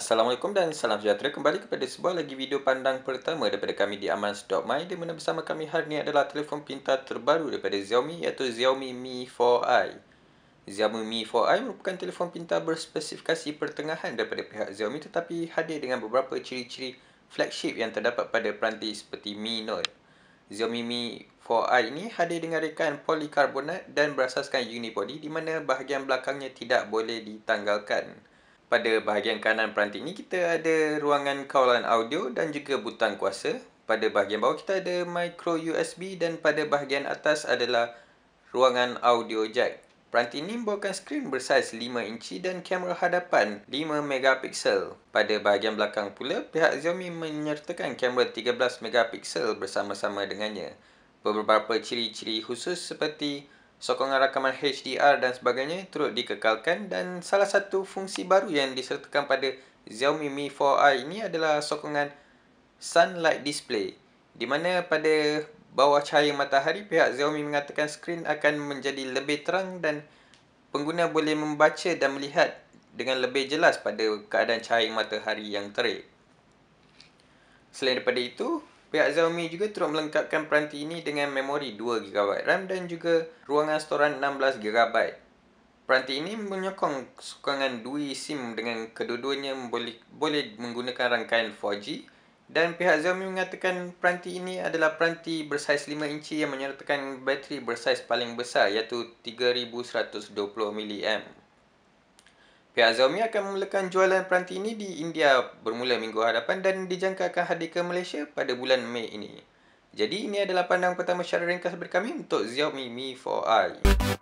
Assalamualaikum dan salam sejahtera kembali kepada sebuah lagi video pandang pertama daripada kami di amans.my di mana bersama kami hari ini adalah telefon pintar terbaru daripada Xiaomi iaitu Xiaomi Mi 4i Xiaomi Mi 4i merupakan telefon pintar berspesifikasi pertengahan daripada pihak Xiaomi tetapi hadir dengan beberapa ciri-ciri flagship yang terdapat pada peranti seperti Mi Note Xiaomi Mi 4i ini hadir dengan rekaan polikarbonat dan berasaskan unibody di mana bahagian belakangnya tidak boleh ditanggalkan pada bahagian kanan peranti ini kita ada ruangan kawalan audio dan juga butang kuasa. Pada bahagian bawah kita ada micro USB dan pada bahagian atas adalah ruangan audio jack. Peranti ini membawakan skrin bersaiz 5 inci dan kamera hadapan 5 megapiksel. Pada bahagian belakang pula, pihak Xiaomi menyertakan kamera 13 megapiksel bersama-sama dengannya. Beberapa ciri-ciri khusus seperti Sokongan rakaman HDR dan sebagainya turut dikekalkan dan salah satu fungsi baru yang disertakan pada Xiaomi Mi 4i ini adalah sokongan sunlight display di mana pada bawah cahaya matahari pihak Xiaomi mengatakan skrin akan menjadi lebih terang dan pengguna boleh membaca dan melihat dengan lebih jelas pada keadaan cahaya matahari yang terik. Selain daripada itu, Pihak Xiaomi juga turut melengkapkan peranti ini dengan memori 2GB RAM dan juga ruangan storan 16GB. Peranti ini menyokong sokongan dui SIM dengan kedua-duanya boleh, boleh menggunakan rangkaian 4G dan pihak Xiaomi mengatakan peranti ini adalah peranti bersaiz 5 inci yang menyertakan bateri bersaiz paling besar iaitu 3120 mAh. Pihak Xiaomi akan memulakan jualan peranti ini di India bermula minggu hadapan dan dijangka akan hadir ke Malaysia pada bulan Mei ini. Jadi ini adalah pandang pertama secara ringkas dari kami untuk Xiaomi Mi 4i.